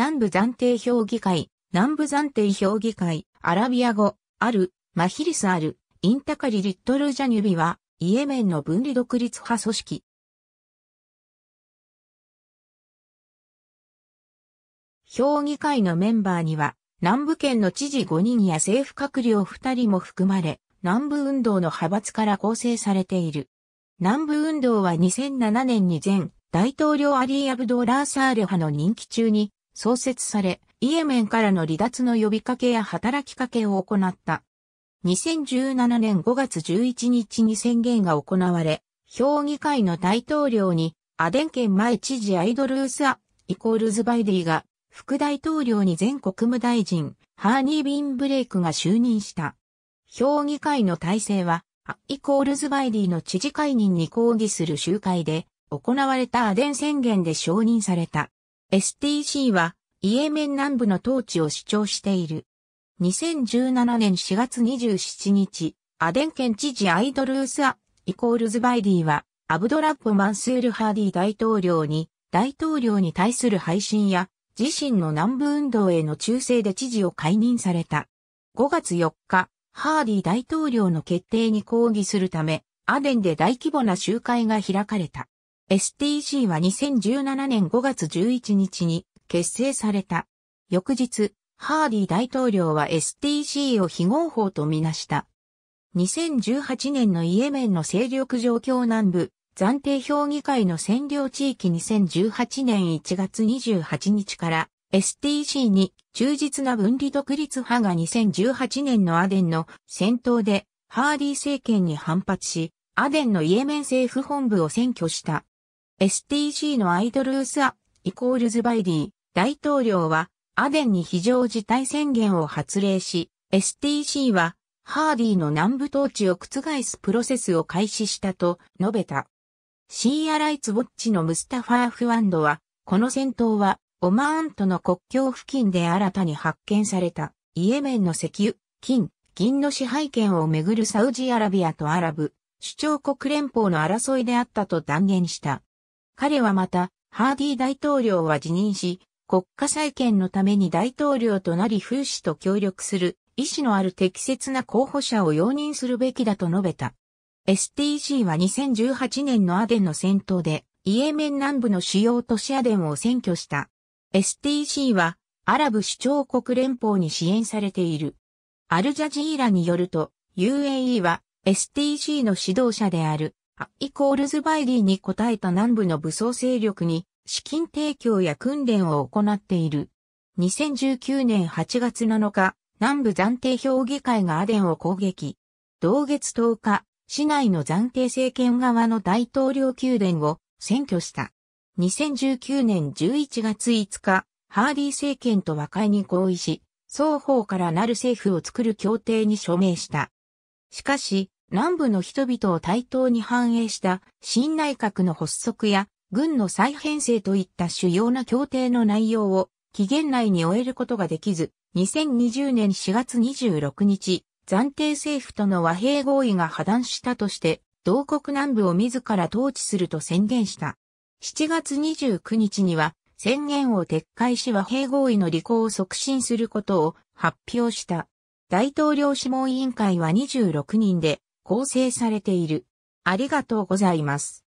南部暫定評議会、南部暫定評議会、アラビア語、ある、マヒリスある、インタカリ・リットル・ジャニュビは、イエメンの分離独立派組織。評議会のメンバーには、南部県の知事5人や政府閣僚2人も含まれ、南部運動の派閥から構成されている。南部運動は2007年に前、大統領アリー・アブドーラー・サーレ派の任期中に創設され、イエメンからの離脱の呼びかけや働きかけを行った。2017年5月11日に宣言が行われ、評議会の大統領に、アデン県前知事アイドルウスア、イコールズバイディが、副大統領に全国務大臣、ハーニー・ビン・ブレイクが就任した。評議会の体制は、アイコールズバイディの知事会任に抗議する集会で、行われたアデン宣言で承認された。STC はイエメン南部の統治を主張している。2017年4月27日、アデン県知事アイドルースア、イコールズバイディは、アブドラッポ・マンスール・ハーディ大統領に、大統領に対する配信や、自身の南部運動への忠誠で知事を解任された。5月4日、ハーディ大統領の決定に抗議するため、アデンで大規模な集会が開かれた。STC は2017年5月11日に結成された。翌日、ハーディ大統領は STC を非合法とみなした。2018年のイエメンの勢力状況南部、暫定評議会の占領地域2018年1月28日から STC に忠実な分離独立派が2018年のアデンの戦闘でハーディ政権に反発し、アデンのイエメン政府本部を占拠した。STG のアイドルウスア、イコールズバイディ、大統領は、アデンに非常事態宣言を発令し、STC は、ハーディの南部統治を覆すプロセスを開始したと述べた。シーアライツウォッチのムスタファー・フワンドは、この戦闘は、オマーンとの国境付近で新たに発見された、イエメンの石油、金、銀の支配権をめぐるサウジアラビアとアラブ、首長国連邦の争いであったと断言した。彼はまた、ハーディ大統領は辞任し、国家再建のために大統領となり風刺と協力する意思のある適切な候補者を容認するべきだと述べた。STC は2018年のアデンの戦闘で、イエメン南部の主要都市アデンを占拠した。STC は、アラブ首長国連邦に支援されている。アルジャジーラによると、UAE は STC の指導者であるイコールズバイリーに応えた南部の武装勢力に資金提供や訓練を行っている。2019年8月7日、南部暫定評議会がアデンを攻撃。同月10日、市内の暫定政権側の大統領宮殿を占拠した。2019年11月5日、ハーディ政権と和解に合意し、双方からなる政府を作る協定に署名した。しかし、南部の人々を対等に反映した新内閣の発足や軍の再編成といった主要な協定の内容を期限内に終えることができず、2020年4月26日、暫定政府との和平合意が破断したとして、同国南部を自ら統治すると宣言した。7月29日には、宣言を撤回し和平合意の履行を促進することを発表した。大統領諮問委員会は26人で、構成されている。ありがとうございます。